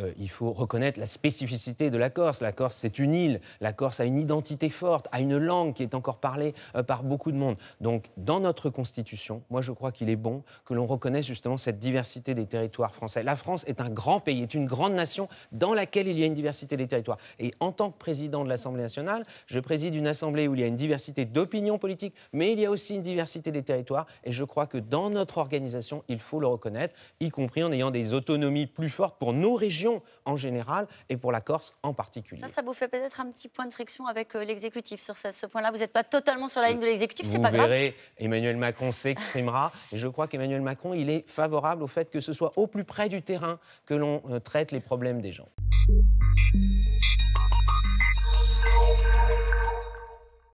Euh, il faut reconnaître la spécificité de la Corse. La Corse, c'est une île. La Corse a une identité forte, a une langue qui est encore parlée euh, par beaucoup de monde. Donc, dans notre Constitution, moi, je crois qu'il est bon que l'on reconnaisse justement cette diversité des territoires français. La France est un grand pays, est une grande nation dans laquelle il y a une diversité des territoires. Et en tant que président de l'Assemblée nationale, je préside une assemblée où il y a une diversité d'opinions politiques, mais il y a aussi une diversité des territoires. Et je crois que dans notre organisation, il faut le reconnaître, y compris en ayant des autonomies plus fortes pour nos régions en général et pour la Corse en particulier. Ça, ça vous fait peut-être un petit point de friction avec euh, l'exécutif sur ce, ce point-là. Vous n'êtes pas totalement sur la ligne de l'exécutif, c'est pas grave. Vous verrez, Emmanuel Macron s'exprimera. et je crois qu'Emmanuel Macron, il est favorable au fait que ce soit au plus près du terrain que l'on euh, traite les problèmes des gens.